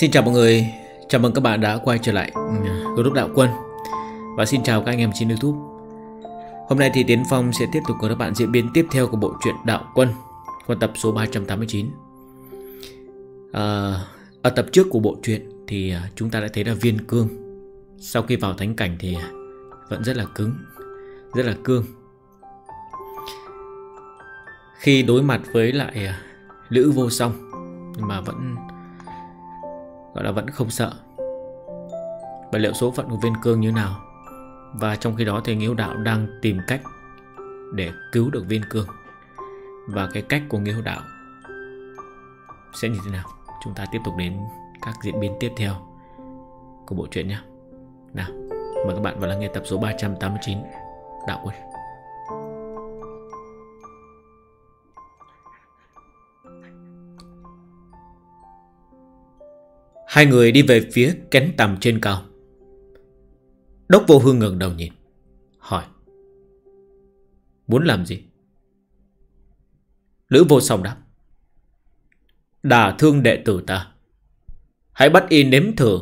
Xin chào mọi người, chào mừng các bạn đã quay trở lại ừ, Đô Đốc Đạo Quân Và xin chào các anh em trên Youtube Hôm nay thì Tiến Phong sẽ tiếp tục cùng các bạn diễn biến tiếp theo của bộ truyện Đạo Quân Qua tập số 389 à, Ở tập trước của bộ truyện thì à, chúng ta đã thấy là Viên Cương Sau khi vào thánh cảnh thì à, vẫn rất là cứng, rất là cương Khi đối mặt với lại à, Lữ Vô Song mà vẫn Gọi là vẫn không sợ Và liệu số phận của viên cương như nào Và trong khi đó thì Nghiêu Đạo đang tìm cách Để cứu được viên cương Và cái cách của Nghiêu Đạo Sẽ như thế nào Chúng ta tiếp tục đến các diễn biến tiếp theo Của bộ truyện nhé Nào mời các bạn vào lắng nghe tập số 389 Đạo Quân Hai người đi về phía cánh tầm trên cao Đốc vô hương ngừng đầu nhìn Hỏi Muốn làm gì? Lữ vô song đáp Đà thương đệ tử ta Hãy bắt y nếm thử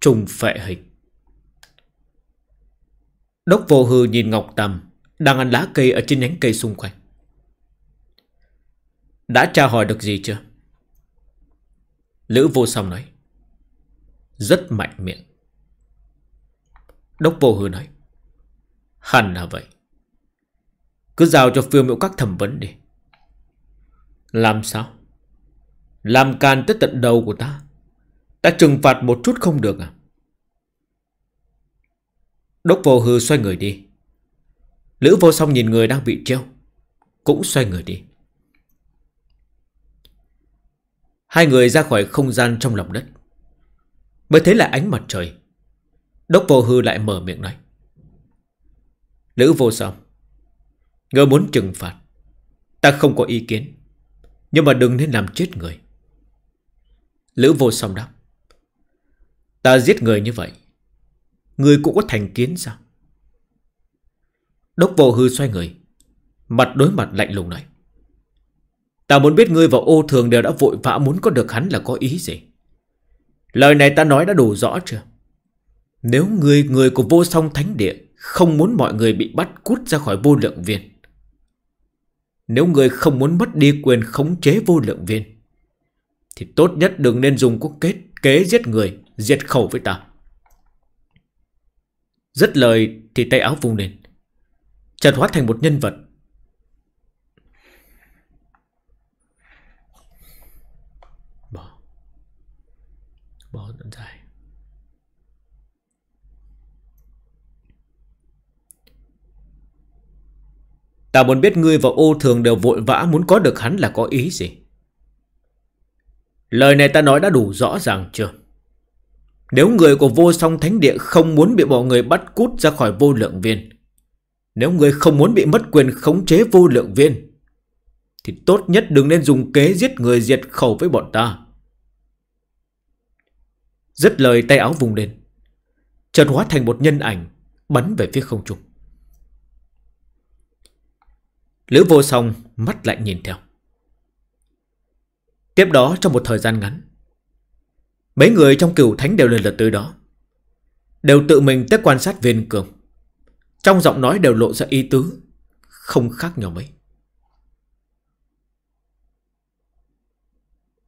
Trùng phệ hình Đốc vô hư nhìn Ngọc Tầm Đang ăn lá cây ở trên nhánh cây xung quanh Đã tra hỏi được gì chưa? Lữ vô song nói rất mạnh miệng Đốc vô hư nói Hẳn là vậy Cứ giao cho phiêu Miệu các thẩm vấn đi Làm sao Làm càn tới tận đầu của ta Ta trừng phạt một chút không được à Đốc vô hư xoay người đi Lữ vô song nhìn người đang bị treo Cũng xoay người đi Hai người ra khỏi không gian trong lòng đất Mới thấy là ánh mặt trời Đốc vô hư lại mở miệng nói Lữ vô song Ngươi muốn trừng phạt Ta không có ý kiến Nhưng mà đừng nên làm chết người Lữ vô song đáp Ta giết người như vậy Ngươi cũng có thành kiến sao Đốc vô hư xoay người Mặt đối mặt lạnh lùng này Ta muốn biết ngươi và ô thường đều đã vội vã muốn có được hắn là có ý gì Lời này ta nói đã đủ rõ chưa? Nếu người người của vô song thánh địa không muốn mọi người bị bắt cút ra khỏi vô lượng viên. Nếu người không muốn mất đi quyền khống chế vô lượng viên, thì tốt nhất đừng nên dùng quốc kết kế giết người, diệt khẩu với ta. Dứt lời thì tay áo vung lên. Trần hóa thành một nhân vật Ta muốn biết ngươi và ô thường đều vội vã muốn có được hắn là có ý gì. Lời này ta nói đã đủ rõ ràng chưa? Nếu người của vô song thánh địa không muốn bị bọn người bắt cút ra khỏi vô lượng viên, nếu người không muốn bị mất quyền khống chế vô lượng viên, thì tốt nhất đừng nên dùng kế giết người diệt khẩu với bọn ta. Dứt lời tay áo vùng lên, chợt hóa thành một nhân ảnh bắn về phía không trung. Lữ vô song mắt lại nhìn theo Tiếp đó trong một thời gian ngắn Mấy người trong cửu thánh đều lần lượt tới đó Đều tự mình tới quan sát viên cường Trong giọng nói đều lộ ra ý tứ Không khác nhau mấy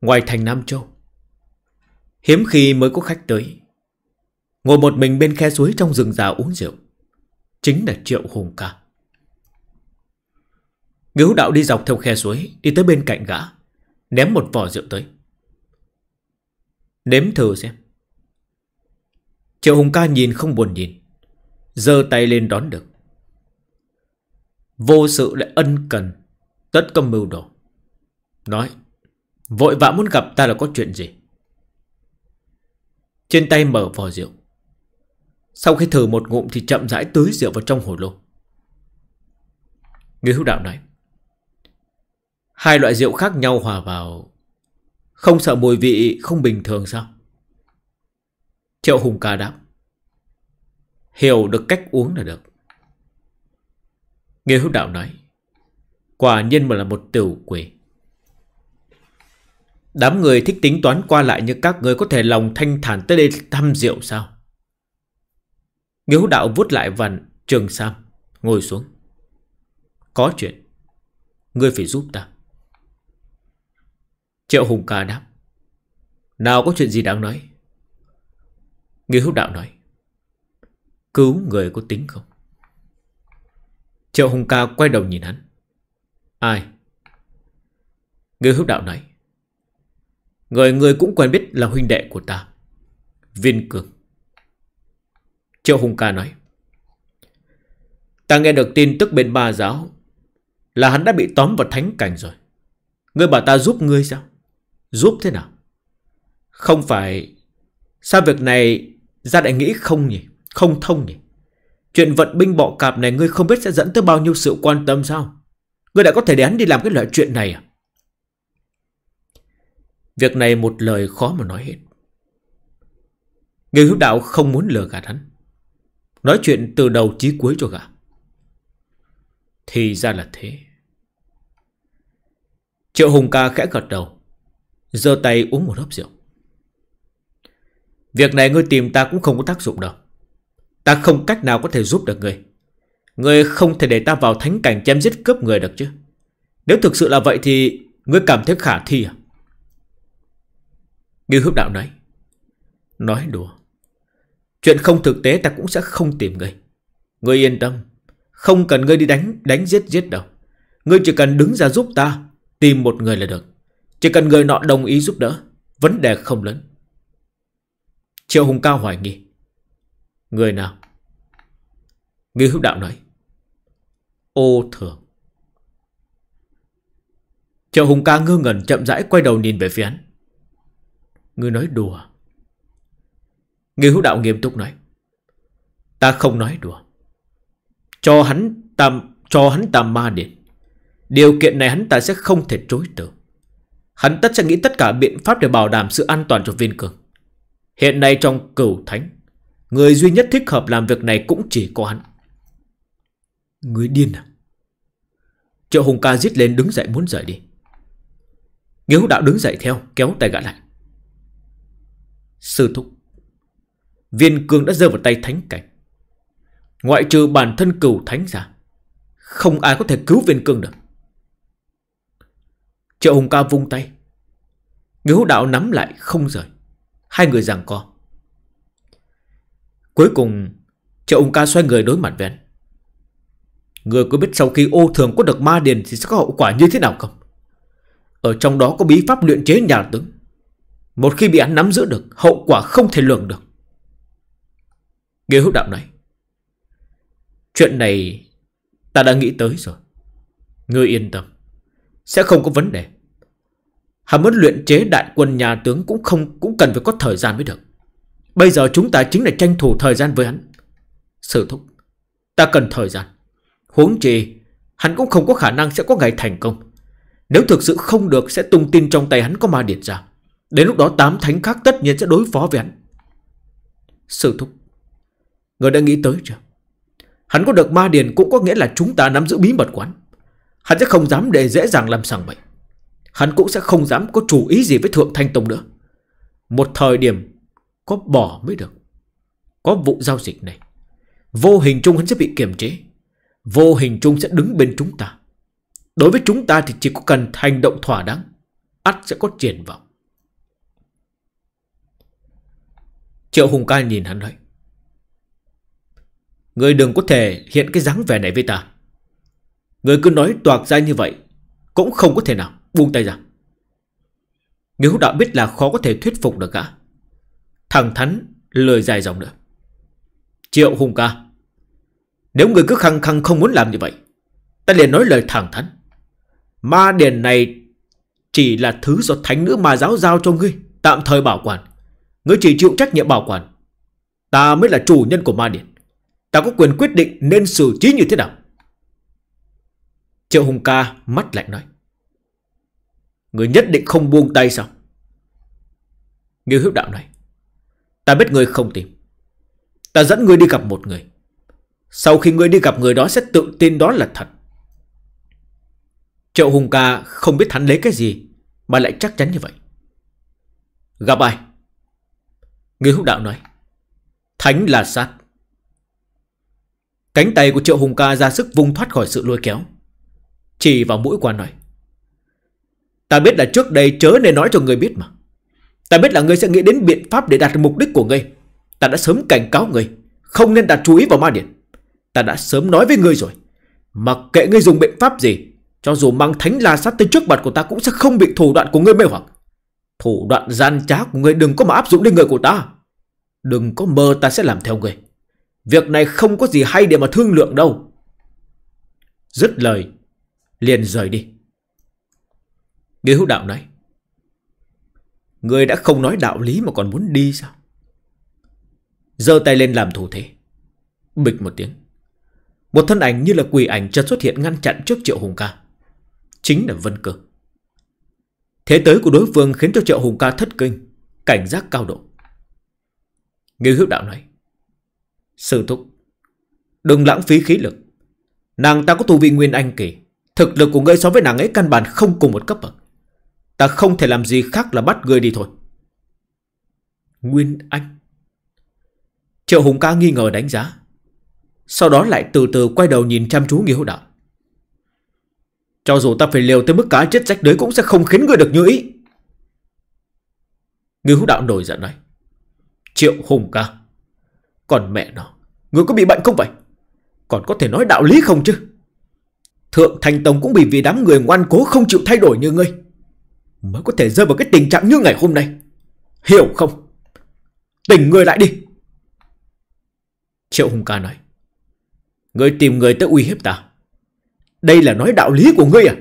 Ngoài thành Nam Châu Hiếm khi mới có khách tới Ngồi một mình bên khe suối trong rừng già uống rượu Chính là Triệu Hùng Ca Ngưu đạo đi dọc theo khe suối Đi tới bên cạnh gã Ném một vỏ rượu tới Nếm thử xem Triệu Hùng ca nhìn không buồn nhìn giơ tay lên đón được Vô sự lại ân cần Tất công mưu đồ Nói Vội vã muốn gặp ta là có chuyện gì Trên tay mở vò rượu Sau khi thử một ngụm thì chậm rãi tưới rượu vào trong hồ lô Người hữu đạo nói Hai loại rượu khác nhau hòa vào Không sợ mùi vị không bình thường sao Triệu Hùng ca đáp Hiểu được cách uống là được Nghe hữu đạo nói Quả nhiên mà là một tiểu quỷ Đám người thích tính toán qua lại như các người có thể lòng thanh thản tới đây thăm rượu sao? Nghiếu đạo vút lại vằn, trường sam, ngồi xuống. Có chuyện, ngươi phải giúp ta. Triệu Hùng ca đáp Nào có chuyện gì đáng nói Nghi húc đạo nói Cứu người có tính không Triệu Hùng ca quay đầu nhìn hắn Ai Nghi húc đạo nói Người người cũng quen biết là huynh đệ của ta Viên Cường Triệu Hùng ca nói Ta nghe được tin tức bên ba giáo Là hắn đã bị tóm vào thánh cảnh rồi Ngươi bảo ta giúp ngươi sao Giúp thế nào? Không phải... Sao việc này ra đại nghĩ không nhỉ? Không thông nhỉ? Chuyện vận binh bọ cạp này ngươi không biết sẽ dẫn tới bao nhiêu sự quan tâm sao? Ngươi đã có thể đến đi làm cái loại chuyện này à? Việc này một lời khó mà nói hết. Người hữu đạo không muốn lừa gạt hắn. Nói chuyện từ đầu chí cuối cho gã. Thì ra là thế. Triệu Hùng ca khẽ gật đầu giơ tay uống một hớp rượu. Việc này ngươi tìm ta cũng không có tác dụng đâu. Ta không cách nào có thể giúp được ngươi. Ngươi không thể để ta vào thánh cảnh chém giết cướp người được chứ. Nếu thực sự là vậy thì ngươi cảm thấy khả thi à? Như hước đạo nói. Nói đùa. Chuyện không thực tế ta cũng sẽ không tìm ngươi. Ngươi yên tâm. Không cần ngươi đi đánh, đánh giết giết đâu. Ngươi chỉ cần đứng ra giúp ta, tìm một người là được. Chỉ cần người nọ đồng ý giúp đỡ Vấn đề không lớn Triệu Hùng Cao hoài nghi Người nào Nghi hữu đạo nói Ô thường Triệu Hùng Cao ngơ ngẩn chậm rãi quay đầu nhìn về phía hắn. người nói đùa. Nghi hữu đạo nghiêm túc nói. Ta không nói đùa. Cho hắn tam, cho hắn tam ma điện. Điều kiện này hắn ta sẽ không thể chối từ. Hắn tất sẽ nghĩ tất cả biện pháp để bảo đảm sự an toàn cho viên cường Hiện nay trong cửu thánh Người duy nhất thích hợp làm việc này cũng chỉ có hắn Người điên à Triệu Hùng ca giết lên đứng dậy muốn rời đi Nghiếu đạo đứng dậy theo Kéo tay gã lại Sư thúc Viên cường đã rơi vào tay thánh cảnh Ngoại trừ bản thân cửu thánh ra Không ai có thể cứu viên cường được Triệu Hùng Ca vung tay. Người hữu đạo nắm lại không rời. Hai người giằng co. Cuối cùng, Triệu Hùng Ca xoay người đối mặt với anh. Người có biết sau khi ô thường có được ma điền thì sẽ có hậu quả như thế nào không? Ở trong đó có bí pháp luyện chế nhà tướng. Một khi bị hắn nắm giữ được, hậu quả không thể lường được. Người hữu đạo nói Chuyện này ta đã nghĩ tới rồi. người yên tâm. Sẽ không có vấn đề Hàm muốn luyện chế đại quân nhà tướng Cũng không cũng cần phải có thời gian mới được Bây giờ chúng ta chính là tranh thủ thời gian với hắn Sử thúc Ta cần thời gian Huống chi Hắn cũng không có khả năng sẽ có ngày thành công Nếu thực sự không được Sẽ tung tin trong tay hắn có ma điện ra Đến lúc đó tám thánh khác tất nhiên sẽ đối phó với hắn Sư thúc Người đã nghĩ tới chưa Hắn có được ma điền cũng có nghĩa là chúng ta nắm giữ bí mật quán Hắn sẽ không dám để dễ dàng làm sàng bệnh Hắn cũng sẽ không dám có chủ ý gì với Thượng Thanh Tông nữa Một thời điểm Có bỏ mới được Có vụ giao dịch này Vô hình chung hắn sẽ bị kiềm chế Vô hình chung sẽ đứng bên chúng ta Đối với chúng ta thì chỉ có cần hành động thỏa đáng ắt sẽ có triển vọng Triệu Hùng ca nhìn hắn nói Người đừng có thể hiện cái dáng vẻ này với ta Người cứ nói toạc ra như vậy Cũng không có thể nào buông tay ra Nghiếu đã biết là khó có thể thuyết phục được cả thằng thánh lời dài dòng nữa Triệu Hùng ca Nếu người cứ khăng khăng không muốn làm như vậy Ta liền nói lời thẳng thắn Ma điền này Chỉ là thứ do thánh nữ mà giáo giao cho ngươi Tạm thời bảo quản Ngươi chỉ chịu trách nhiệm bảo quản Ta mới là chủ nhân của ma điền Ta có quyền quyết định nên xử trí như thế nào Triệu Hùng ca mắt lạnh nói. Người nhất định không buông tay sao? Nghiêu hiếu đạo nói: Ta biết người không tìm. Ta dẫn người đi gặp một người. Sau khi người đi gặp người đó sẽ tự tin đó là thật. Triệu Hùng ca không biết hắn lấy cái gì mà lại chắc chắn như vậy. Gặp ai? Nghiêu hữu đạo nói. Thánh là sát. Cánh tay của Triệu Hùng ca ra sức vung thoát khỏi sự lôi kéo. Chỉ vào mũi quan nói Ta biết là trước đây chớ nên nói cho người biết mà Ta biết là ngươi sẽ nghĩ đến biện pháp để đạt mục đích của ngươi Ta đã sớm cảnh cáo ngươi Không nên đặt chú ý vào ma điện Ta đã sớm nói với ngươi rồi Mặc kệ ngươi dùng biện pháp gì Cho dù mang thánh la sát tới trước mặt của ta Cũng sẽ không bị thủ đoạn của ngươi mê hoặc Thủ đoạn gian trá của ngươi đừng có mà áp dụng lên người của ta Đừng có mơ ta sẽ làm theo ngươi Việc này không có gì hay để mà thương lượng đâu Dứt lời Liền rời đi Người hữu đạo nói Người đã không nói đạo lý mà còn muốn đi sao giơ tay lên làm thủ thế Bịch một tiếng Một thân ảnh như là quỳ ảnh chợt xuất hiện ngăn chặn trước Triệu Hùng Ca Chính là Vân Cơ Thế tới của đối phương khiến cho Triệu Hùng Ca thất kinh Cảnh giác cao độ Ngư hữu đạo nói Sư thúc Đừng lãng phí khí lực Nàng ta có tu vị nguyên anh kỳ Thực lực của ngươi so với nàng ấy căn bản không cùng một cấp bậc. Ta không thể làm gì khác là bắt ngươi đi thôi. Nguyên Anh Triệu Hùng ca nghi ngờ đánh giá. Sau đó lại từ từ quay đầu nhìn chăm chú Nghiêu Đạo. Cho dù ta phải liều tới mức cá chết rách đới cũng sẽ không khiến ngươi được như ý. Nghiêu Đạo nổi giận nói. Triệu Hùng ca. Còn mẹ nó, ngươi có bị bệnh không vậy? Còn có thể nói đạo lý không chứ? Thượng Thành Tông cũng bị vì đám người ngoan cố không chịu thay đổi như ngươi Mới có thể rơi vào cái tình trạng như ngày hôm nay Hiểu không Tỉnh ngươi lại đi Triệu Hùng Ca nói Ngươi tìm người tới uy hiếp ta Đây là nói đạo lý của ngươi à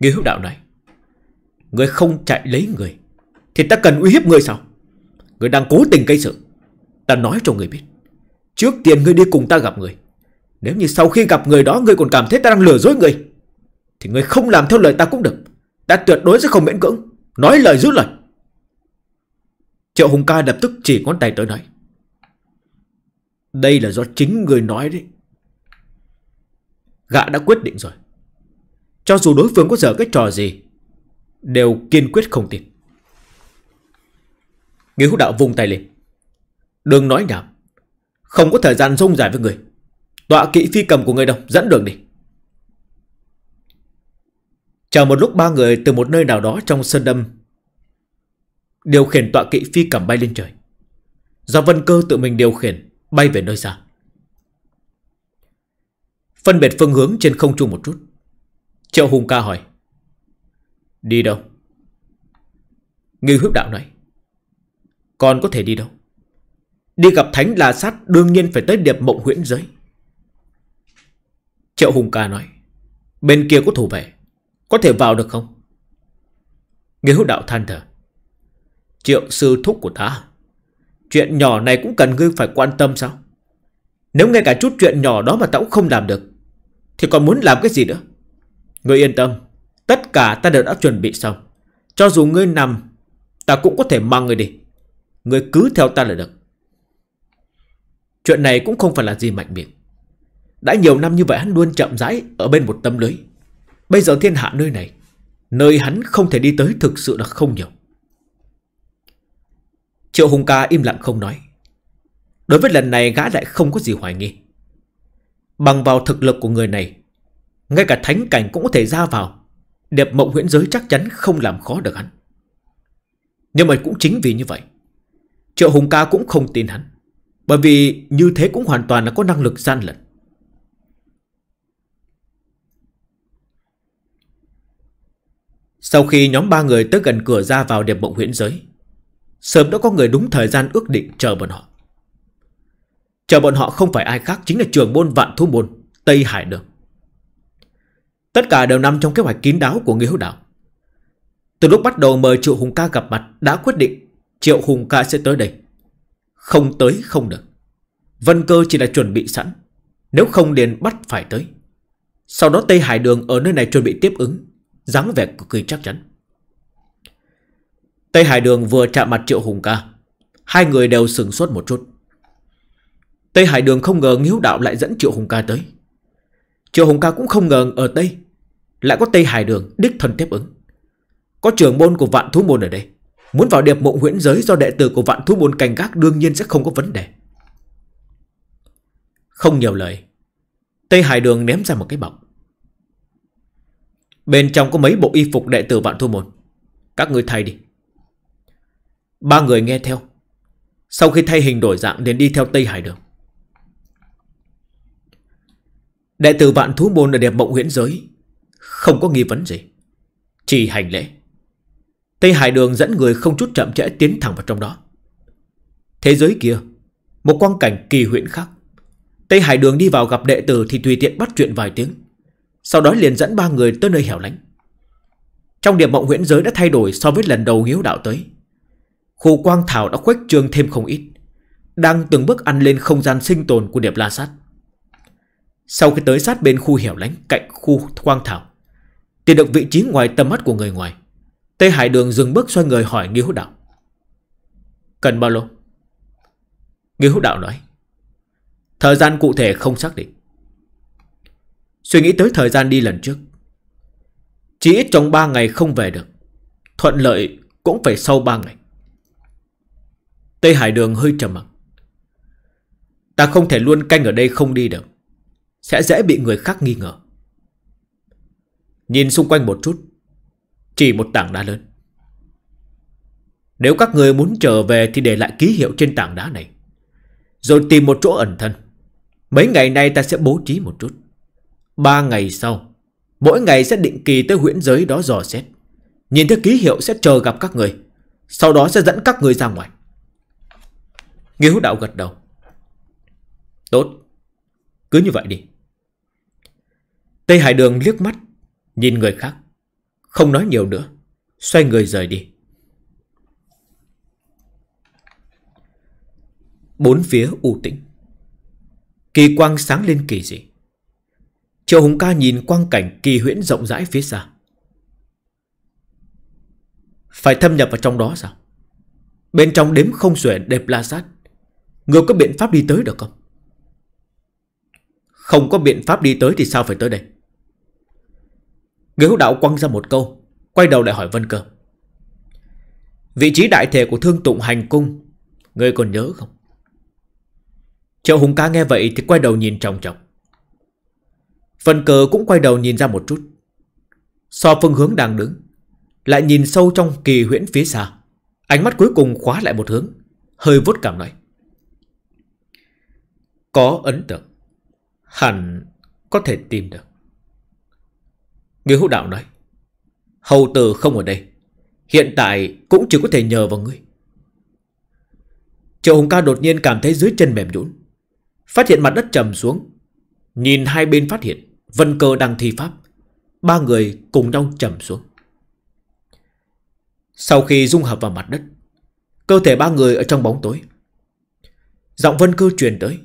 Nghi hữu đạo này Ngươi không chạy lấy người Thì ta cần uy hiếp ngươi sao Ngươi đang cố tình gây sự Ta nói cho ngươi biết Trước tiên ngươi đi cùng ta gặp người nếu như sau khi gặp người đó Ngươi còn cảm thấy ta đang lừa dối người Thì ngươi không làm theo lời ta cũng được Ta tuyệt đối sẽ không miễn cưỡng Nói lời giữ lời Triệu Hùng ca lập tức chỉ ngón tay tới nói Đây là do chính người nói đấy Gã đã quyết định rồi Cho dù đối phương có dở cái trò gì Đều kiên quyết không tin Nghĩa hữu đạo vùng tay lên Đừng nói nhảm Không có thời gian rông dài với người Tọa kỵ phi cầm của người đâu Dẫn đường đi Chờ một lúc ba người từ một nơi nào đó trong sơn đâm Điều khiển tọa kỵ phi cầm bay lên trời Do vân cơ tự mình điều khiển Bay về nơi xa Phân biệt phương hướng trên không trung một chút Triệu Hùng ca hỏi Đi đâu Nghi huyết đạo nói: Còn có thể đi đâu Đi gặp thánh là sát đương nhiên phải tới điệp mộng huyễn giới Triệu Hùng ca nói Bên kia có thủ vệ Có thể vào được không Nghĩa hữu đạo than thở Triệu sư thúc của ta Chuyện nhỏ này cũng cần ngươi phải quan tâm sao Nếu ngay cả chút chuyện nhỏ đó mà ta cũng không làm được Thì còn muốn làm cái gì nữa Ngươi yên tâm Tất cả ta đều đã chuẩn bị xong Cho dù ngươi nằm Ta cũng có thể mang ngươi đi Ngươi cứ theo ta là được Chuyện này cũng không phải là gì mạnh miệng đã nhiều năm như vậy hắn luôn chậm rãi Ở bên một tấm lưới Bây giờ thiên hạ nơi này Nơi hắn không thể đi tới thực sự là không nhiều Triệu Hùng Ca im lặng không nói Đối với lần này gã lại không có gì hoài nghi Bằng vào thực lực của người này Ngay cả thánh cảnh cũng có thể ra vào Đẹp mộng huyễn giới chắc chắn không làm khó được hắn Nhưng mà cũng chính vì như vậy Triệu Hùng Ca cũng không tin hắn Bởi vì như thế cũng hoàn toàn là có năng lực gian lận Sau khi nhóm ba người tới gần cửa ra vào điểm mộng huyễn giới Sớm đã có người đúng thời gian ước định chờ bọn họ Chờ bọn họ không phải ai khác Chính là trường môn Vạn Thu Môn Tây Hải Đường Tất cả đều nằm trong kế hoạch kín đáo của người hữu đạo Từ lúc bắt đầu mời Triệu Hùng Ca gặp mặt Đã quyết định Triệu Hùng Ca sẽ tới đây Không tới không được Vân cơ chỉ là chuẩn bị sẵn Nếu không liền bắt phải tới Sau đó Tây Hải Đường ở nơi này chuẩn bị tiếp ứng dáng vẻ cực kỳ chắc chắn Tây Hải Đường vừa chạm mặt Triệu Hùng ca Hai người đều sừng sốt một chút Tây Hải Đường không ngờ Nghiếu Đạo lại dẫn Triệu Hùng ca tới Triệu Hùng ca cũng không ngờ ở Tây Lại có Tây Hải Đường đích thân tiếp ứng Có trưởng môn của vạn thú môn ở đây Muốn vào điệp mộng huyễn giới do đệ tử của vạn thú môn canh gác đương nhiên sẽ không có vấn đề Không nhiều lời Tây Hải Đường ném ra một cái bọc Bên trong có mấy bộ y phục đệ tử vạn thu môn Các người thay đi Ba người nghe theo Sau khi thay hình đổi dạng đến đi theo Tây Hải Đường Đệ tử vạn thú môn là đẹp mộng huyễn giới Không có nghi vấn gì Chỉ hành lễ Tây Hải Đường dẫn người không chút chậm chẽ tiến thẳng vào trong đó Thế giới kia Một quang cảnh kỳ huyễn khác Tây Hải Đường đi vào gặp đệ tử thì tùy tiện bắt chuyện vài tiếng sau đó liền dẫn ba người tới nơi hẻo lánh Trong điểm mộng huyễn giới đã thay đổi so với lần đầu hiếu đạo tới Khu quang thảo đã khuếch trương thêm không ít Đang từng bước ăn lên không gian sinh tồn của điệp la sát Sau khi tới sát bên khu hẻo lánh cạnh khu quang thảo Tìm được vị trí ngoài tầm mắt của người ngoài Tây Hải Đường dừng bước xoay người hỏi Nghi Hữu Đạo Cần bao lâu? Nghi Hữu Đạo nói Thời gian cụ thể không xác định Suy nghĩ tới thời gian đi lần trước Chỉ ít trong 3 ngày không về được Thuận lợi cũng phải sau 3 ngày Tây Hải Đường hơi trầm mặt, Ta không thể luôn canh ở đây không đi được Sẽ dễ bị người khác nghi ngờ Nhìn xung quanh một chút Chỉ một tảng đá lớn Nếu các người muốn trở về Thì để lại ký hiệu trên tảng đá này Rồi tìm một chỗ ẩn thân Mấy ngày nay ta sẽ bố trí một chút Ba ngày sau, mỗi ngày sẽ định kỳ tới huyễn giới đó dò xét. Nhìn thấy ký hiệu sẽ chờ gặp các người. Sau đó sẽ dẫn các người ra ngoài. Nghe hữu đạo gật đầu. Tốt, cứ như vậy đi. Tây Hải Đường liếc mắt, nhìn người khác. Không nói nhiều nữa, xoay người rời đi. Bốn phía u tĩnh. Kỳ quang sáng lên kỳ dị. Triệu Hùng ca nhìn quang cảnh kỳ huyễn rộng rãi phía xa Phải thâm nhập vào trong đó sao Bên trong đếm không xuể đẹp la sát Người có biện pháp đi tới được không Không có biện pháp đi tới thì sao phải tới đây Người hữu đạo quăng ra một câu Quay đầu lại hỏi Vân Cơ Vị trí đại thể của thương tụng hành cung Người còn nhớ không Triệu Hùng ca nghe vậy thì quay đầu nhìn trọng trọng Phần cờ cũng quay đầu nhìn ra một chút So phương hướng đang đứng Lại nhìn sâu trong kỳ huyễn phía xa Ánh mắt cuối cùng khóa lại một hướng Hơi vốt cảm nói Có ấn tượng Hẳn có thể tìm được Người hữu đạo nói Hầu tử không ở đây Hiện tại cũng chỉ có thể nhờ vào ngươi Triệu Hùng Ca đột nhiên cảm thấy dưới chân mềm nhũn Phát hiện mặt đất trầm xuống Nhìn hai bên phát hiện Vân cơ đang thi pháp Ba người cùng nhau trầm xuống Sau khi dung hợp vào mặt đất Cơ thể ba người ở trong bóng tối Giọng vân cơ truyền tới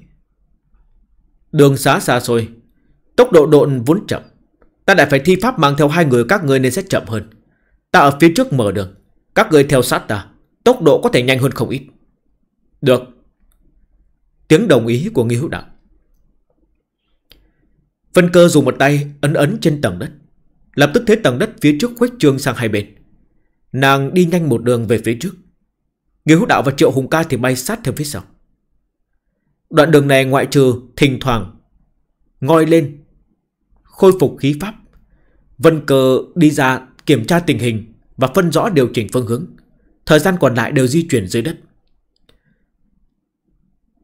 Đường xá xa xôi Tốc độ độn vốn chậm Ta đã phải thi pháp mang theo hai người các người nên sẽ chậm hơn Ta ở phía trước mở đường Các người theo sát ta Tốc độ có thể nhanh hơn không ít Được Tiếng đồng ý của Nghi Hữu Đạo Vân cơ dùng một tay ấn ấn trên tầng đất Lập tức thấy tầng đất phía trước khuếch trương sang hai bên Nàng đi nhanh một đường về phía trước Người hữu đạo và triệu hùng ca thì bay sát theo phía sau Đoạn đường này ngoại trừ thỉnh thoảng Ngoi lên Khôi phục khí pháp Vân Cơ đi ra kiểm tra tình hình Và phân rõ điều chỉnh phương hướng Thời gian còn lại đều di chuyển dưới đất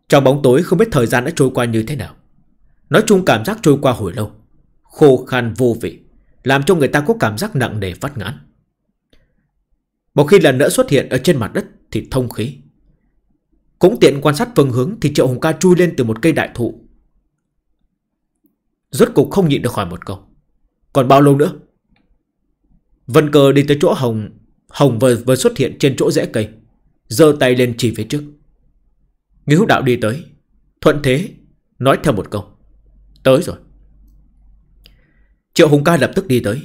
Trong bóng tối không biết thời gian đã trôi qua như thế nào Nói chung cảm giác trôi qua hồi lâu Khô khan vô vị Làm cho người ta có cảm giác nặng nề phát ngán. Một khi lần nữa xuất hiện Ở trên mặt đất thì thông khí Cũng tiện quan sát phương hướng Thì triệu hùng ca chui lên từ một cây đại thụ Rốt cục không nhịn được khỏi một câu Còn bao lâu nữa Vân cờ đi tới chỗ Hồng Hồng vừa, vừa xuất hiện trên chỗ rẽ cây giơ tay lên chỉ phía trước Nghiếu đạo đi tới Thuận thế Nói theo một câu Tới rồi Triệu Hùng ca lập tức đi tới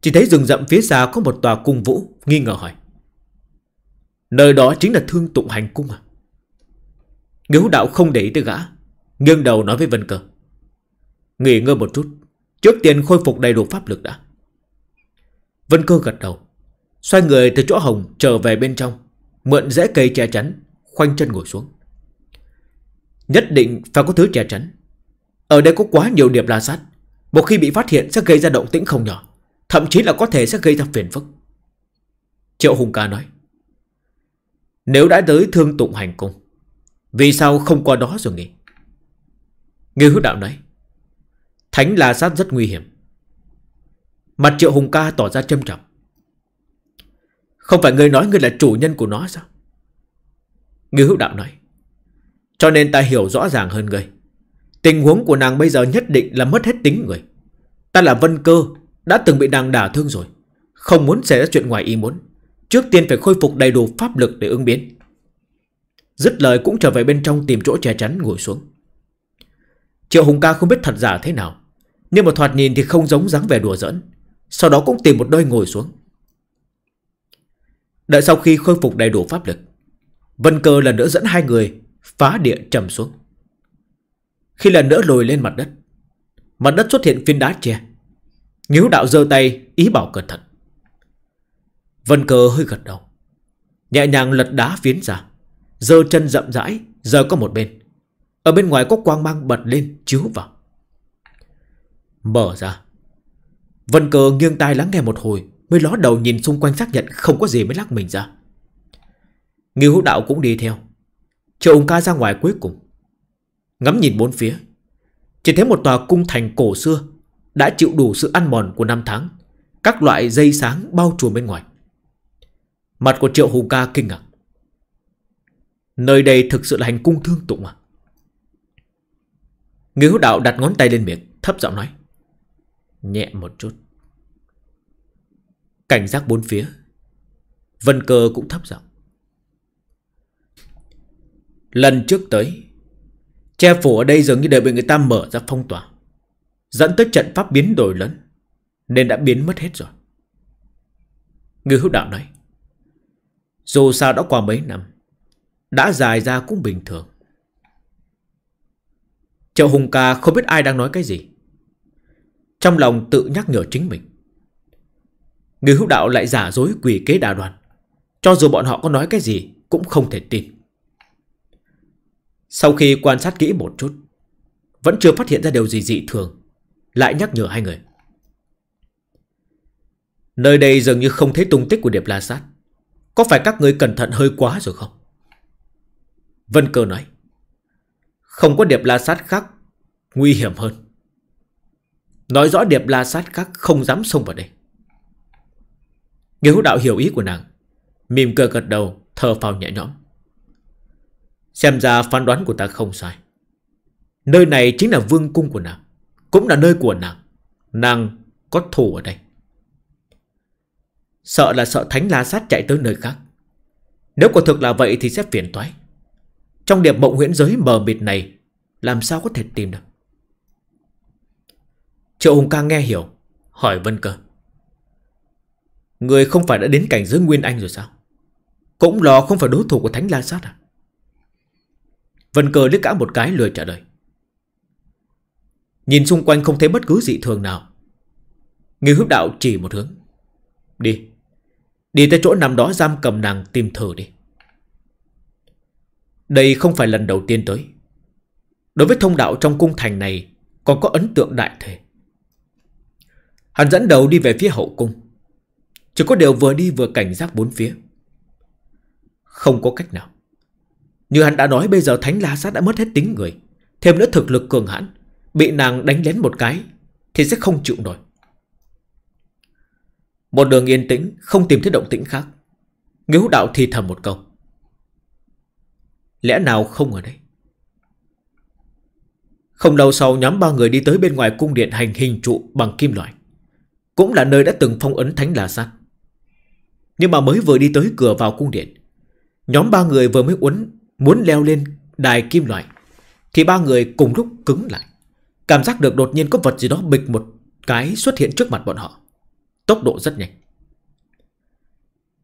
Chỉ thấy rừng rậm phía xa có một tòa cung vũ Nghi ngờ hỏi Nơi đó chính là thương tụng hành cung à Người hữu đạo không để ý tới gã Nghiêng đầu nói với Vân Cơ Nghỉ ngơi một chút Trước tiên khôi phục đầy đủ pháp lực đã Vân Cơ gật đầu Xoay người từ chỗ hồng trở về bên trong Mượn rễ cây che chắn Khoanh chân ngồi xuống Nhất định phải có thứ che chắn ở đây có quá nhiều điệp la sát Một khi bị phát hiện sẽ gây ra động tĩnh không nhỏ Thậm chí là có thể sẽ gây ra phiền phức Triệu Hùng ca nói Nếu đã tới thương tụng hành cung Vì sao không qua đó rồi nghỉ Ngư hữu đạo nói Thánh la sát rất nguy hiểm Mặt triệu hùng ca tỏ ra châm trọng Không phải người nói người là chủ nhân của nó sao Ngư hữu đạo nói Cho nên ta hiểu rõ ràng hơn người Tình huống của nàng bây giờ nhất định là mất hết tính người. Ta là Vân Cơ, đã từng bị nàng đả thương rồi. Không muốn xảy ra chuyện ngoài ý muốn. Trước tiên phải khôi phục đầy đủ pháp lực để ứng biến. Dứt lời cũng trở về bên trong tìm chỗ che chắn ngồi xuống. Triệu Hùng ca không biết thật giả thế nào. Nhưng mà thoạt nhìn thì không giống dáng vẻ đùa giỡn. Sau đó cũng tìm một nơi ngồi xuống. Đợi sau khi khôi phục đầy đủ pháp lực. Vân Cơ lần nữa dẫn hai người phá địa trầm xuống. Khi lần nữa lùi lên mặt đất Mặt đất xuất hiện phiên đá che Nhíu đạo giơ tay ý bảo cẩn thận Vân cờ hơi gật đầu Nhẹ nhàng lật đá phiến ra Giơ chân rậm rãi Giờ có một bên Ở bên ngoài có quang mang bật lên chiếu vào Mở ra Vân cờ nghiêng tai lắng nghe một hồi Mới ló đầu nhìn xung quanh xác nhận Không có gì mới lắc mình ra Nghi hữu đạo cũng đi theo Chờ ông ca ra ngoài cuối cùng Ngắm nhìn bốn phía Chỉ thấy một tòa cung thành cổ xưa Đã chịu đủ sự ăn mòn của năm tháng Các loại dây sáng bao trùm bên ngoài Mặt của Triệu Hùng ca kinh ngạc Nơi đây thực sự là hành cung thương tụng à Người hữu đạo đặt ngón tay lên miệng Thấp giọng nói Nhẹ một chút Cảnh giác bốn phía Vân cơ cũng thấp giọng Lần trước tới Che phủ ở đây dường như đều bị người ta mở ra phong tỏa Dẫn tới trận pháp biến đổi lớn Nên đã biến mất hết rồi Người hữu đạo nói Dù sao đã qua mấy năm Đã dài ra cũng bình thường Triệu Hùng ca không biết ai đang nói cái gì Trong lòng tự nhắc nhở chính mình Người hữu đạo lại giả dối quỷ kế đà đoàn Cho dù bọn họ có nói cái gì Cũng không thể tin sau khi quan sát kỹ một chút Vẫn chưa phát hiện ra điều gì dị thường Lại nhắc nhở hai người Nơi đây dường như không thấy tung tích của Điệp La Sát Có phải các người cẩn thận hơi quá rồi không? Vân Cơ nói Không có Điệp La Sát khác Nguy hiểm hơn Nói rõ Điệp La Sát khác không dám xông vào đây Nghiếu đạo hiểu ý của nàng mìm cười gật đầu Thờ phào nhẹ nhõm Xem ra phán đoán của ta không sai Nơi này chính là vương cung của nàng Cũng là nơi của nàng Nàng có thù ở đây Sợ là sợ thánh la sát chạy tới nơi khác Nếu quả thực là vậy thì sẽ phiền toái Trong điệp mộng huyễn giới mờ mịt này Làm sao có thể tìm được Triệu Hùng ca nghe hiểu Hỏi Vân Cơ Người không phải đã đến cảnh giới Nguyên Anh rồi sao Cũng lo không phải đối thủ của Thánh La Sát à Vân Cơ liếc cả một cái lười trả lời Nhìn xung quanh không thấy bất cứ dị thường nào người hữu đạo chỉ một hướng Đi Đi tới chỗ nằm đó giam cầm nàng tìm thử đi Đây không phải lần đầu tiên tới Đối với thông đạo trong cung thành này Còn có ấn tượng đại thể Hắn dẫn đầu đi về phía hậu cung Chỉ có điều vừa đi vừa cảnh giác bốn phía Không có cách nào như hắn đã nói bây giờ thánh la sát đã mất hết tính người Thêm nữa thực lực cường hãn Bị nàng đánh lén một cái Thì sẽ không chịu nổi Một đường yên tĩnh Không tìm thấy động tĩnh khác ngưu đạo thì thầm một câu Lẽ nào không ở đây Không lâu sau nhóm ba người đi tới bên ngoài cung điện hành hình trụ bằng kim loại Cũng là nơi đã từng phong ấn thánh La sát Nhưng mà mới vừa đi tới cửa vào cung điện Nhóm ba người vừa mới uốn muốn leo lên đài kim loại thì ba người cùng lúc cứng lại. Cảm giác được đột nhiên có vật gì đó bịch một cái xuất hiện trước mặt bọn họ. Tốc độ rất nhanh.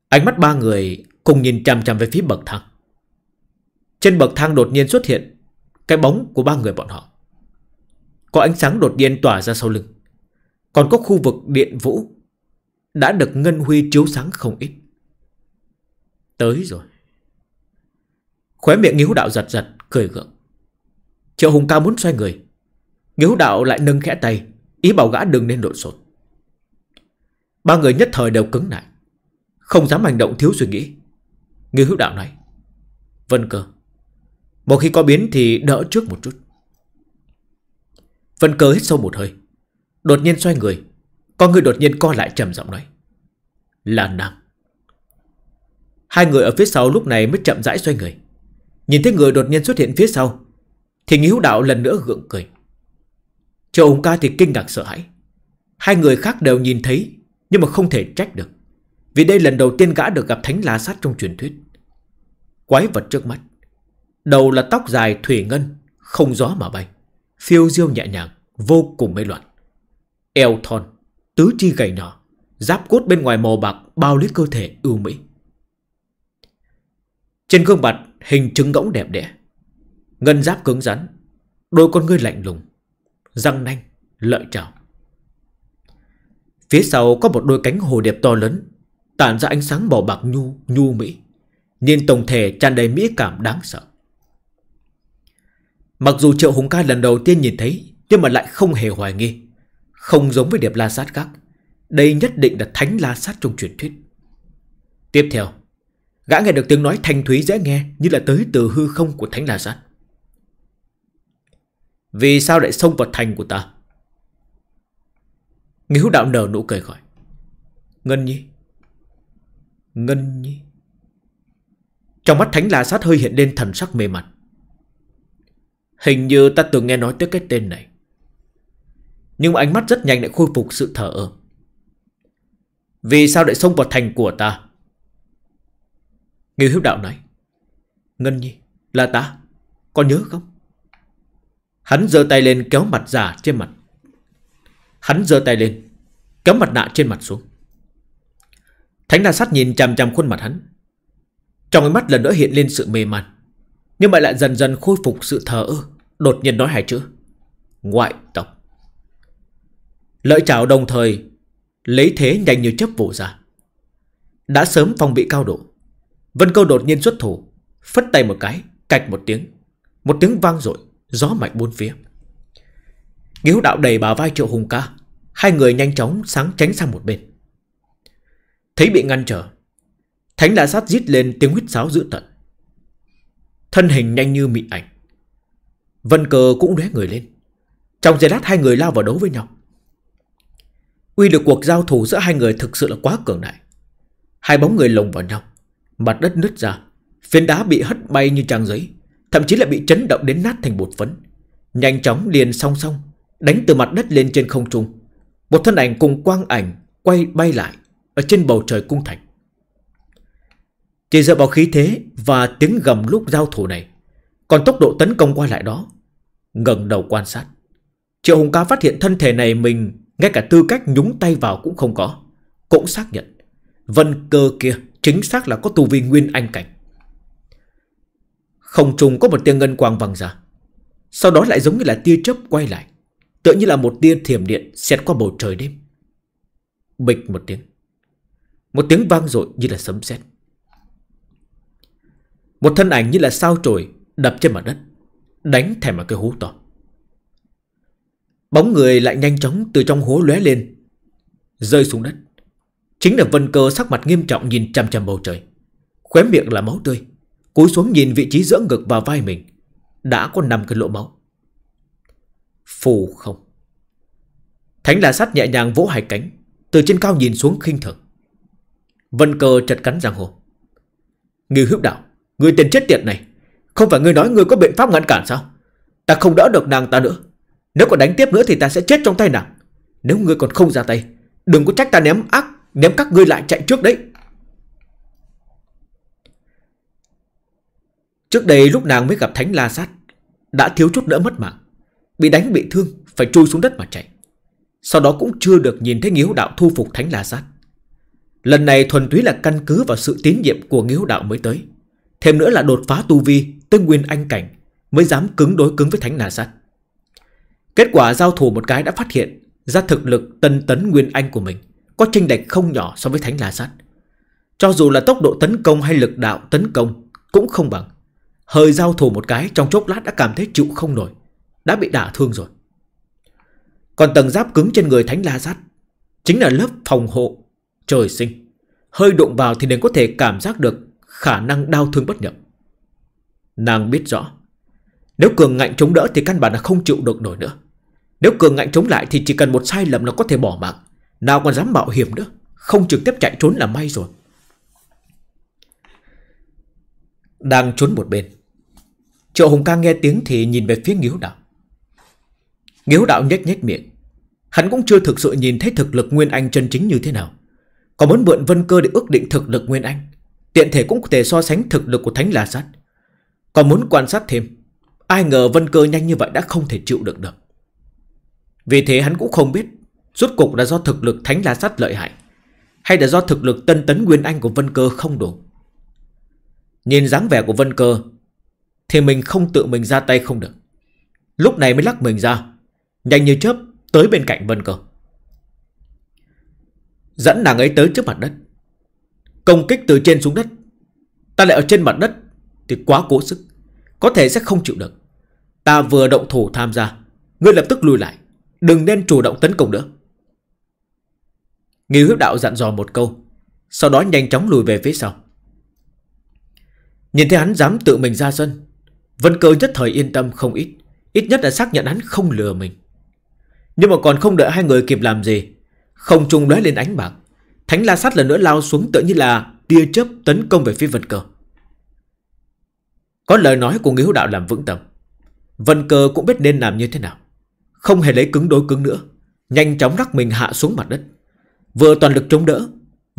Ánh mắt ba người cùng nhìn chằm chằm về phía bậc thang. Trên bậc thang đột nhiên xuất hiện cái bóng của ba người bọn họ. Có ánh sáng đột nhiên tỏa ra sau lưng. Còn có khu vực điện vũ đã được Ngân Huy chiếu sáng không ít. Tới rồi. Khóe miệng nghiếu đạo giật giật cười gượng Triệu Hùng Cao muốn xoay người Nghiếu đạo lại nâng khẽ tay Ý bảo gã đừng nên lộn xộn Ba người nhất thời đều cứng lại Không dám hành động thiếu suy nghĩ Nghiêu hữu đạo nói Vân cơ Một khi có biến thì đỡ trước một chút Vân cơ hít sâu một hơi Đột nhiên xoay người Con người đột nhiên co lại trầm giọng nói Là nàng Hai người ở phía sau lúc này mới chậm rãi xoay người Nhìn thấy người đột nhiên xuất hiện phía sau Thì Nghĩ Hữu Đạo lần nữa gượng cười Châu ông ca thì kinh ngạc sợ hãi Hai người khác đều nhìn thấy Nhưng mà không thể trách được Vì đây lần đầu tiên gã được gặp thánh la sát trong truyền thuyết Quái vật trước mắt Đầu là tóc dài thủy ngân Không gió mà bay Phiêu diêu nhẹ nhàng Vô cùng mê loạn Eo thon Tứ chi gầy nhỏ Giáp cốt bên ngoài màu bạc Bao lít cơ thể ưu mỹ Trên gương mặt Hình trứng ngỗng đẹp đẽ Ngân giáp cứng rắn Đôi con ngươi lạnh lùng Răng nanh, lợi trào Phía sau có một đôi cánh hồ đẹp to lớn Tản ra ánh sáng màu bạc nhu, nhu mỹ Nhìn tổng thể tràn đầy mỹ cảm đáng sợ Mặc dù Triệu Hùng Ca lần đầu tiên nhìn thấy Nhưng mà lại không hề hoài nghi Không giống với điệp la sát khác Đây nhất định là thánh la sát trong truyền thuyết Tiếp theo Gã nghe được tiếng nói thanh thúy dễ nghe Như là tới từ hư không của Thánh La Sát Vì sao lại xông vào thành của ta Nghiếu đạo nở nụ cười khỏi Ngân Nhi Ngân Nhi Trong mắt Thánh La Sát hơi hiện lên thần sắc mê mặt Hình như ta từng nghe nói tới cái tên này Nhưng ánh mắt rất nhanh lại khôi phục sự thở ơ Vì sao lại xông vào thành của ta Nghiêu hiếu đạo nói Ngân Nhi là ta Con nhớ không Hắn giơ tay lên kéo mặt giả trên mặt Hắn giơ tay lên Kéo mặt nạ trên mặt xuống Thánh đa sát nhìn chằm chằm khuôn mặt hắn Trong ánh mắt lần nữa hiện lên sự mê man Nhưng mà lại dần dần khôi phục sự thờ ơ Đột nhiên nói hai chữ Ngoại tộc Lợi chào đồng thời Lấy thế nhanh như chấp vụ ra Đã sớm phòng bị cao độ Vân Câu đột nhiên xuất thủ, phất tay một cái, cạch một tiếng. Một tiếng vang dội gió mạnh bốn phía. Nghiếu đạo đầy bà vai Triệu Hùng ca, hai người nhanh chóng sáng tránh sang một bên. Thấy bị ngăn trở, Thánh La Sát rít lên tiếng huyết sáo dữ tận. Thân hình nhanh như mị ảnh. Vân Cơ cũng lóe người lên. Trong giây lát hai người lao vào đấu với nhau. Uy lực cuộc giao thủ giữa hai người thực sự là quá cường đại. Hai bóng người lồng vào nhau. Mặt đất nứt ra Phiến đá bị hất bay như trang giấy Thậm chí là bị chấn động đến nát thành bột phấn Nhanh chóng liền song song Đánh từ mặt đất lên trên không trung Một thân ảnh cùng quang ảnh Quay bay lại Ở trên bầu trời cung thành Chỉ dựa vào khí thế Và tiếng gầm lúc giao thủ này Còn tốc độ tấn công qua lại đó ngẩng đầu quan sát Triệu Hùng ca phát hiện thân thể này mình Ngay cả tư cách nhúng tay vào cũng không có Cũng xác nhận Vân cơ kia Chính xác là có tu vi nguyên anh cảnh Không trùng có một tia ngân quang văng ra Sau đó lại giống như là tia chớp quay lại Tựa như là một tia thiểm điện Xẹt qua bầu trời đêm Bịch một tiếng Một tiếng vang dội như là sấm sét Một thân ảnh như là sao trồi Đập trên mặt đất Đánh thèm vào cái hố to Bóng người lại nhanh chóng từ trong hố lóe lên Rơi xuống đất Chính là Vân Cơ sắc mặt nghiêm trọng nhìn chằm chằm bầu trời. Khóe miệng là máu tươi, cúi xuống nhìn vị trí giữa ngực và vai mình, đã có 5 cái lỗ máu. Phù không. Thánh là sát nhẹ nhàng vỗ hai cánh, từ trên cao nhìn xuống khinh thường. Vân Cơ chật cắn giang hồ. người hữu đạo, người tên chết tiệt này, không phải người nói người có biện pháp ngăn cản sao? Ta không đỡ được nàng ta nữa. Nếu còn đánh tiếp nữa thì ta sẽ chết trong tay nàng. Nếu người còn không ra tay, đừng có trách ta ném ác ném các ngươi lại chạy trước đấy. Trước đây lúc nàng mới gặp Thánh La Sát, đã thiếu chút nữa mất mạng, bị đánh bị thương, phải chui xuống đất mà chạy. Sau đó cũng chưa được nhìn thấy nghiếu đạo thu phục Thánh La Sát. Lần này thuần túy là căn cứ vào sự tín nhiệm của nghiếu đạo mới tới. Thêm nữa là đột phá tu vi, tân nguyên anh cảnh, mới dám cứng đối cứng với Thánh La Sát. Kết quả giao thủ một cái đã phát hiện ra thực lực tân tấn nguyên anh của mình có chênh lệch không nhỏ so với Thánh La Sát. Cho dù là tốc độ tấn công hay lực đạo tấn công cũng không bằng. Hơi giao thủ một cái trong chốc lát đã cảm thấy chịu không nổi, đã bị đả thương rồi. Còn tầng giáp cứng trên người Thánh La Sát chính là lớp phòng hộ trời sinh. Hơi đụng vào thì nên có thể cảm giác được khả năng đau thương bất nhập. Nàng biết rõ, nếu cường ngạnh chống đỡ thì căn bản là không chịu được nổi nữa. Nếu cường ngạnh chống lại thì chỉ cần một sai lầm là có thể bỏ mạng. Nào còn dám mạo hiểm nữa Không trực tiếp chạy trốn là may rồi Đang trốn một bên Triệu Hùng ca nghe tiếng thì nhìn về phía nghiếu đạo Nghiếu đạo nhếch nhếch miệng Hắn cũng chưa thực sự nhìn thấy thực lực Nguyên Anh chân chính như thế nào Còn muốn mượn vân cơ để ước định thực lực Nguyên Anh Tiện thể cũng có thể so sánh thực lực của Thánh La Sát Còn muốn quan sát thêm Ai ngờ vân cơ nhanh như vậy đã không thể chịu đựng được Vì thế hắn cũng không biết Rốt cục là do thực lực thánh la sát lợi hại Hay là do thực lực tân tấn nguyên anh của Vân Cơ không đủ Nhìn dáng vẻ của Vân Cơ Thì mình không tự mình ra tay không được Lúc này mới lắc mình ra Nhanh như chớp tới bên cạnh Vân Cơ Dẫn nàng ấy tới trước mặt đất Công kích từ trên xuống đất Ta lại ở trên mặt đất Thì quá cố sức Có thể sẽ không chịu được Ta vừa động thủ tham gia Ngươi lập tức lùi lại Đừng nên chủ động tấn công nữa Nghi huyết đạo dặn dò một câu Sau đó nhanh chóng lùi về phía sau Nhìn thấy hắn dám tự mình ra sân Vân cơ nhất thời yên tâm không ít Ít nhất là xác nhận hắn không lừa mình Nhưng mà còn không đợi hai người kịp làm gì Không trung lóe lên ánh bạc Thánh la sát lần nữa lao xuống tự như là Tia chớp tấn công về phía vân cơ Có lời nói của người hữu đạo làm vững tâm Vân cơ cũng biết nên làm như thế nào Không hề lấy cứng đối cứng nữa Nhanh chóng rắc mình hạ xuống mặt đất Vừa toàn lực chống đỡ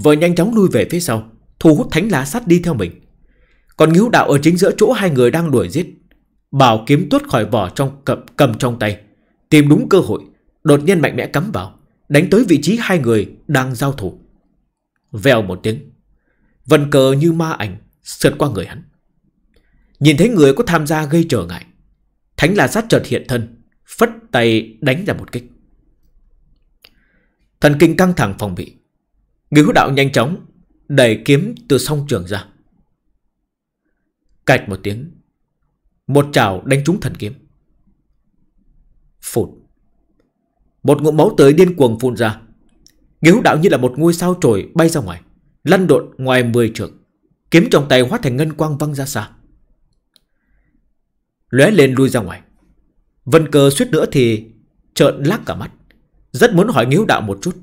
Vừa nhanh chóng lui về phía sau Thu hút thánh lá sắt đi theo mình Còn nghiếu đạo ở chính giữa chỗ hai người đang đuổi giết Bảo kiếm tuốt khỏi vỏ trong cầm, cầm trong tay Tìm đúng cơ hội Đột nhiên mạnh mẽ cắm vào Đánh tới vị trí hai người đang giao thủ Vèo một tiếng Vần cờ như ma ảnh Sượt qua người hắn Nhìn thấy người có tham gia gây trở ngại Thánh là Sắt chợt hiện thân Phất tay đánh ra một kích Thần kinh căng thẳng phòng bị Người hữu đạo nhanh chóng Đẩy kiếm từ song trường ra Cạch một tiếng Một chảo đánh trúng thần kiếm Phụt Một ngụm máu tới điên cuồng phun ra Người hữu đạo như là một ngôi sao trồi bay ra ngoài Lăn đột ngoài 10 trường Kiếm trong tay hóa thành ngân quang văng ra xa lóe lên lui ra ngoài Vân cơ suýt nữa thì trợn lác cả mắt rất muốn hỏi nghiếu đạo một chút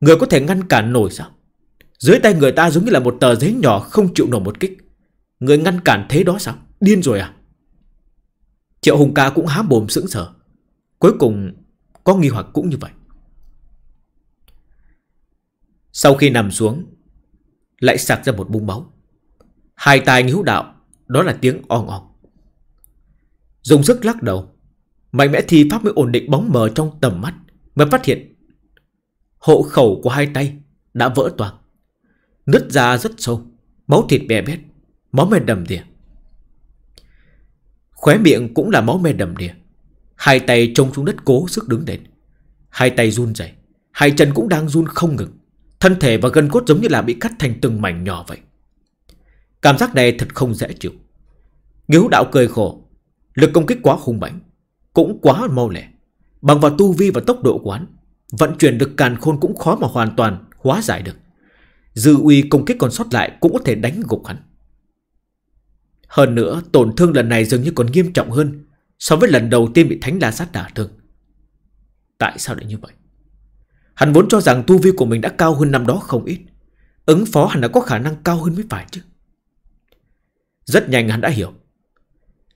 Người có thể ngăn cản nổi sao Dưới tay người ta giống như là một tờ giấy nhỏ Không chịu nổi một kích Người ngăn cản thế đó sao Điên rồi à Triệu Hùng ca cũng há mồm sững sờ Cuối cùng có nghi hoặc cũng như vậy Sau khi nằm xuống Lại sạc ra một bung máu Hai tay nghiếu đạo Đó là tiếng ong ong Dùng sức lắc đầu Mạnh mẽ thi pháp mới ổn định bóng mờ trong tầm mắt mới phát hiện hộ khẩu của hai tay đã vỡ toang, nứt ra rất sâu, máu thịt bè bét, máu me đầm đìa. Khóe miệng cũng là máu me đầm đìa, hai tay trông xuống đất cố sức đứng lên, hai tay run rẩy, hai chân cũng đang run không ngừng, thân thể và gân cốt giống như là bị cắt thành từng mảnh nhỏ vậy. Cảm giác này thật không dễ chịu. Nghiếu đạo cười khổ, lực công kích quá hung mãnh, cũng quá mau lẹ. Bằng vào tu vi và tốc độ của hắn Vận chuyển được càn khôn cũng khó mà hoàn toàn hóa giải được Dư uy công kích còn sót lại cũng có thể đánh gục hắn Hơn nữa tổn thương lần này dường như còn nghiêm trọng hơn So với lần đầu tiên bị Thánh La Sát đả thương Tại sao lại như vậy? Hắn vốn cho rằng tu vi của mình đã cao hơn năm đó không ít Ứng phó hắn đã có khả năng cao hơn mới phải chứ Rất nhanh hắn đã hiểu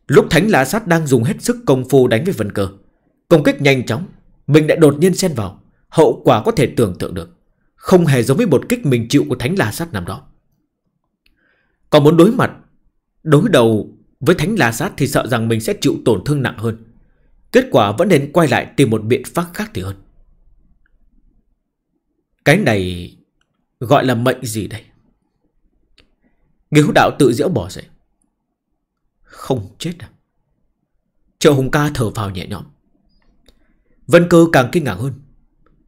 Lúc Thánh La Sát đang dùng hết sức công phu đánh với vần cờ Công kích nhanh chóng Mình đã đột nhiên xen vào Hậu quả có thể tưởng tượng được Không hề giống với một kích mình chịu của thánh la sát năm đó Còn muốn đối mặt Đối đầu với thánh la sát Thì sợ rằng mình sẽ chịu tổn thương nặng hơn Kết quả vẫn nên quay lại Tìm một biện pháp khác thì hơn Cái này Gọi là mệnh gì đây Người hữu đạo tự diễu bỏ dậy Không chết à Triệu Hùng ca thở vào nhẹ nhõm Vân cơ càng kinh ngạc hơn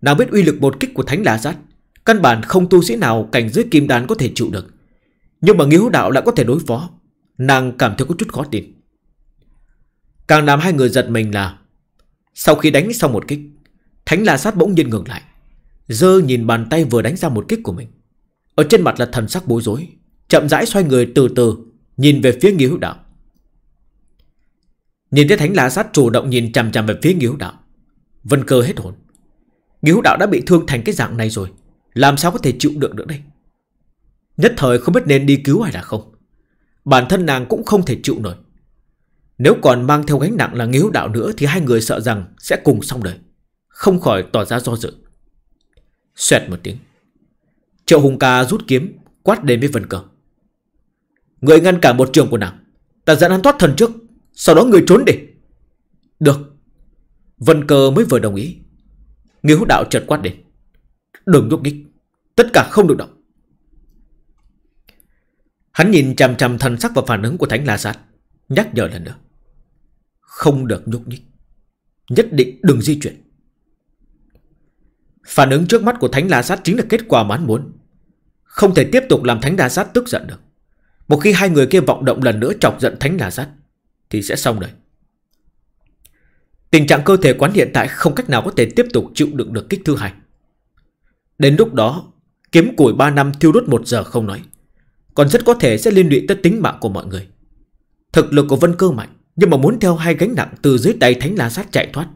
nào biết uy lực một kích của thánh la giác Căn bản không tu sĩ nào cảnh dưới kim đan có thể chịu được Nhưng mà nghiếu đạo lại có thể đối phó Nàng cảm thấy có chút khó tin Càng làm hai người giật mình là Sau khi đánh xong một kích Thánh La Sát bỗng nhiên ngừng lại Dơ nhìn bàn tay vừa đánh ra một kích của mình Ở trên mặt là thần sắc bối rối Chậm rãi xoay người từ từ Nhìn về phía nghi đạo Nhìn thấy Thánh La Sát chủ động nhìn chằm chằm về phía nghi đạo Vân cơ hết hồn Nghiếu đạo đã bị thương thành cái dạng này rồi Làm sao có thể chịu đựng được đây Nhất thời không biết nên đi cứu hay là không Bản thân nàng cũng không thể chịu nổi Nếu còn mang theo gánh nặng là nghiếu đạo nữa Thì hai người sợ rằng sẽ cùng xong đời Không khỏi tỏ ra do dự Xoẹt một tiếng Triệu Hùng Ca rút kiếm Quát đến với Vân Cơ Người ngăn cản một trường của nàng Ta dẫn hắn thoát thần trước Sau đó người trốn đi Được Vân Cơ mới vừa đồng ý Người hữu đạo chợt quát đến Đừng nhúc nhích Tất cả không được động Hắn nhìn chằm chằm thần sắc và phản ứng của Thánh La Sát Nhắc nhở lần nữa Không được nhúc nhích Nhất định đừng di chuyển Phản ứng trước mắt của Thánh La Sát chính là kết quả mà muốn Không thể tiếp tục làm Thánh La Sát tức giận được Một khi hai người kia vọng động lần nữa chọc giận Thánh La Sát Thì sẽ xong đời Tình trạng cơ thể quán hiện tại không cách nào có thể tiếp tục chịu đựng được kích thứ hai. Đến lúc đó, kiếm củi 3 năm thiêu đốt 1 giờ không nói. Còn rất có thể sẽ liên lụy tới tính mạng của mọi người. Thực lực của Vân Cơ mạnh, nhưng mà muốn theo hai gánh nặng từ dưới tay Thánh La Sát chạy thoát,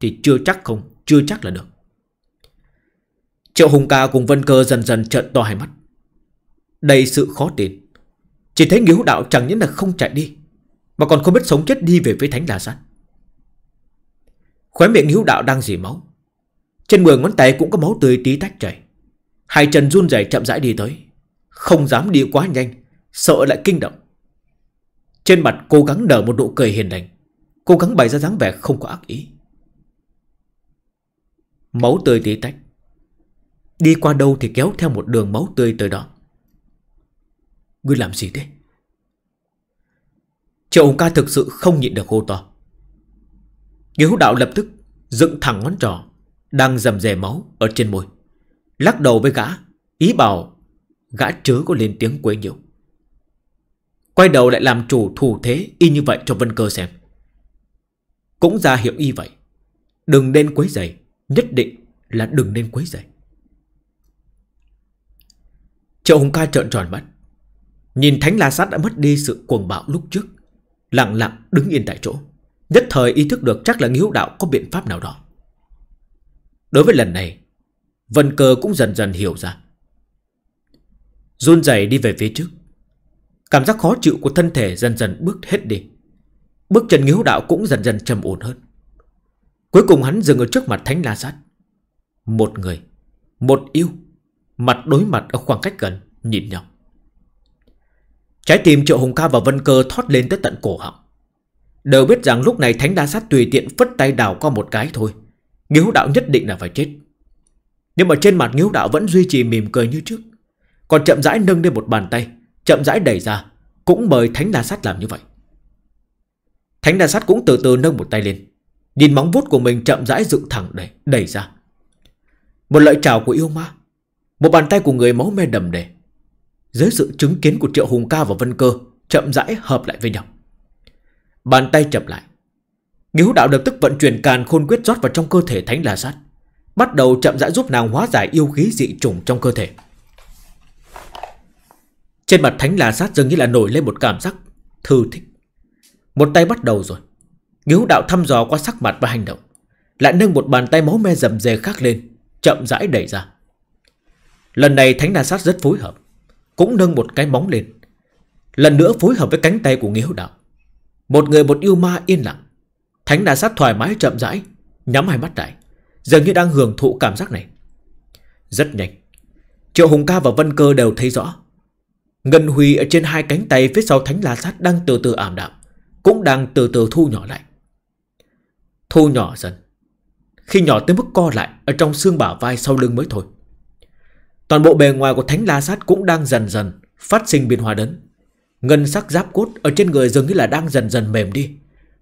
thì chưa chắc không, chưa chắc là được. Triệu Hùng Ca cùng Vân Cơ dần dần trợn to hai mắt. Đầy sự khó tin. Chỉ thấy Nghiếu Đạo chẳng những là không chạy đi, mà còn không biết sống chết đi về với Thánh La Sát. Khóe miệng hữu đạo đang dì máu Trên 10 ngón tay cũng có máu tươi tí tách chảy Hai chân run rẩy chậm rãi đi tới Không dám đi quá nhanh Sợ lại kinh động Trên mặt cố gắng nở một nụ cười hiền lành Cố gắng bày ra dáng vẻ không có ác ý Máu tươi tí tách Đi qua đâu thì kéo theo một đường máu tươi tới đó Ngươi làm gì thế? Triệu ca thực sự không nhịn được hô to Kiều hữu đạo lập tức dựng thẳng ngón trỏ Đang dầm dề máu ở trên môi Lắc đầu với gã Ý bảo gã chớ có lên tiếng quấy nhiều Quay đầu lại làm chủ thủ thế Y như vậy cho Vân Cơ xem Cũng ra hiệu y vậy Đừng nên quấy giày Nhất định là đừng nên quấy giày Triệu Hùng ca trợn tròn mắt Nhìn Thánh La Sát đã mất đi sự cuồng bạo lúc trước Lặng lặng đứng yên tại chỗ thời ý thức được chắc là Hiếu Đạo có biện pháp nào đó. Đối với lần này, Vân Cơ cũng dần dần hiểu ra. Run rẩy đi về phía trước. Cảm giác khó chịu của thân thể dần dần bước hết đi. Bước chân Hiếu Đạo cũng dần dần trầm ổn hơn. Cuối cùng hắn dừng ở trước mặt Thánh La Sát. Một người, một yêu, mặt đối mặt ở khoảng cách gần, nhìn nhau. Trái tim Triệu Hùng Ca và Vân Cơ thoát lên tới tận cổ họng. Đều biết rằng lúc này thánh đa sát tùy tiện phất tay đào qua một cái thôi Nghiếu đạo nhất định là phải chết Nhưng mà trên mặt nghiếu đạo vẫn duy trì mỉm cười như trước Còn chậm rãi nâng lên một bàn tay Chậm rãi đẩy ra Cũng mời thánh đa sát làm như vậy Thánh đa sát cũng từ từ nâng một tay lên Nhìn móng vuốt của mình chậm rãi dựng thẳng đẩy, đẩy ra Một lợi trào của yêu ma Một bàn tay của người máu me đầm đề Dưới sự chứng kiến của Triệu Hùng Ca và Vân Cơ Chậm rãi hợp lại với nhau Bàn tay chậm lại Nghiếu đạo lập tức vận chuyển càn khôn quyết rót vào trong cơ thể thánh la sát Bắt đầu chậm rãi giúp nàng hóa giải yêu khí dị trùng trong cơ thể Trên mặt thánh la sát dường như là nổi lên một cảm giác thư thích Một tay bắt đầu rồi Nghiếu đạo thăm dò qua sắc mặt và hành động Lại nâng một bàn tay máu me dầm dề khác lên Chậm rãi đẩy ra Lần này thánh la sát rất phối hợp Cũng nâng một cái móng lên Lần nữa phối hợp với cánh tay của Nghiếu đạo một người một yêu ma yên lặng Thánh đà sát thoải mái chậm rãi Nhắm hai mắt lại Dường như đang hưởng thụ cảm giác này Rất nhanh Triệu Hùng Ca và Vân Cơ đều thấy rõ Ngân Huy ở trên hai cánh tay phía sau thánh la sát đang từ từ ảm đạm Cũng đang từ từ thu nhỏ lại Thu nhỏ dần Khi nhỏ tới mức co lại Ở trong xương bả vai sau lưng mới thôi Toàn bộ bề ngoài của thánh la sát cũng đang dần dần Phát sinh biến hóa đớn Ngân sắc giáp cốt ở trên người dường như là đang dần dần mềm đi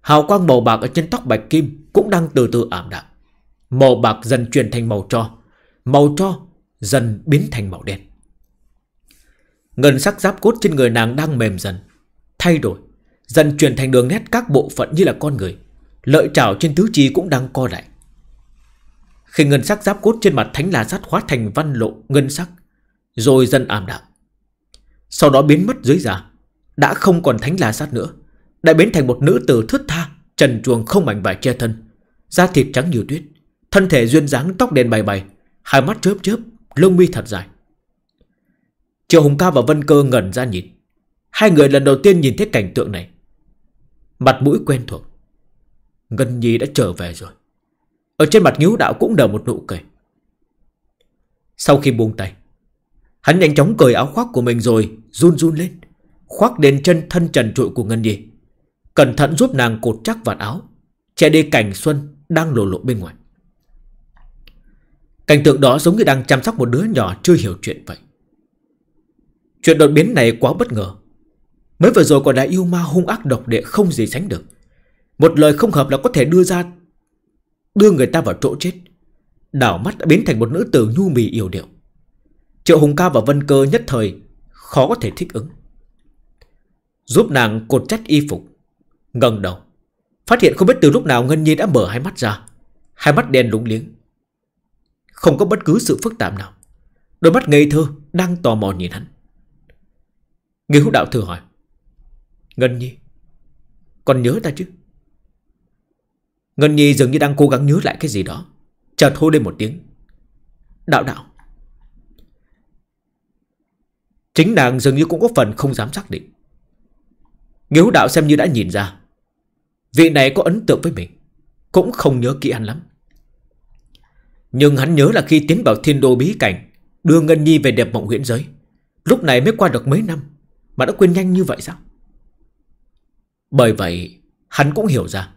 Hào quang màu bạc ở trên tóc bạch kim Cũng đang từ từ ảm đạm Màu bạc dần chuyển thành màu cho, Màu cho dần biến thành màu đen Ngân sắc giáp cốt trên người nàng đang mềm dần Thay đổi Dần chuyển thành đường nét các bộ phận như là con người Lợi trảo trên tứ chi cũng đang co lại Khi ngân sắc giáp cốt trên mặt thánh là sát hóa thành văn lộ ngân sắc Rồi dần ảm đạm Sau đó biến mất dưới da đã không còn thánh la sát nữa Đã biến thành một nữ tử thướt tha Trần chuồng không mảnh vải che thân Da thịt trắng như tuyết Thân thể duyên dáng tóc đen bày bày Hai mắt chớp chớp Lông mi thật dài Triệu Hùng Ca và Vân Cơ ngẩn ra nhìn Hai người lần đầu tiên nhìn thấy cảnh tượng này Mặt mũi quen thuộc Ngân Nhi đã trở về rồi Ở trên mặt nhíu đạo cũng nở một nụ cười Sau khi buông tay Hắn nhanh chóng cởi áo khoác của mình rồi Run run lên Khoác lên chân thân trần trụi của Ngân Nhi Cẩn thận giúp nàng cột chắc vạt áo Che đi cảnh xuân đang lộ lộ bên ngoài Cảnh tượng đó giống như đang chăm sóc một đứa nhỏ chưa hiểu chuyện vậy Chuyện đột biến này quá bất ngờ Mới vừa rồi còn đã yêu ma hung ác độc địa không gì sánh được Một lời không hợp là có thể đưa ra Đưa người ta vào chỗ chết Đảo mắt đã biến thành một nữ tử nhu mì yêu điệu Triệu Hùng Ca và Vân Cơ nhất thời Khó có thể thích ứng Giúp nàng cột chặt y phục ngẩng đầu Phát hiện không biết từ lúc nào Ngân Nhi đã mở hai mắt ra Hai mắt đen lúng liếng Không có bất cứ sự phức tạp nào Đôi mắt ngây thơ đang tò mò nhìn hắn Người hữu đạo thử hỏi Ngân Nhi Còn nhớ ta chứ Ngân Nhi dường như đang cố gắng nhớ lại cái gì đó Chợt hô lên một tiếng Đạo đạo Chính nàng dường như cũng có phần không dám xác định Nghiếu đạo xem như đã nhìn ra Vị này có ấn tượng với mình Cũng không nhớ kỹ hắn lắm Nhưng hắn nhớ là khi tiến vào thiên đô bí cảnh Đưa Ngân Nhi về đẹp mộng huyễn giới Lúc này mới qua được mấy năm Mà đã quên nhanh như vậy sao Bởi vậy Hắn cũng hiểu ra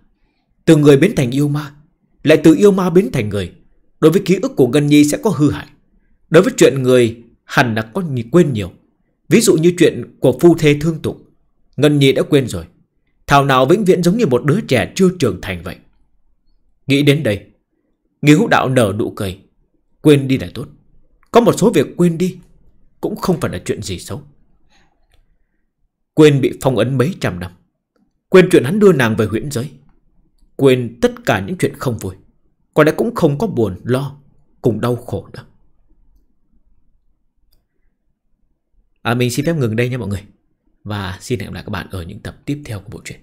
Từ người biến thành yêu ma Lại từ yêu ma biến thành người Đối với ký ức của Ngân Nhi sẽ có hư hại Đối với chuyện người hẳn là có quên nhiều Ví dụ như chuyện của phu thê thương tụng Ngân Nhi đã quên rồi Thảo nào vĩnh viễn giống như một đứa trẻ chưa trưởng thành vậy Nghĩ đến đây Nghiếu đạo nở nụ cười Quên đi là tốt Có một số việc quên đi Cũng không phải là chuyện gì xấu Quên bị phong ấn mấy trăm năm Quên chuyện hắn đưa nàng về huyện giới Quên tất cả những chuyện không vui Có lẽ cũng không có buồn lo Cùng đau khổ nữa À mình xin phép ngừng đây nha mọi người và xin hẹn gặp lại các bạn ở những tập tiếp theo của bộ truyện.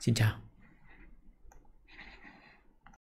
Xin chào.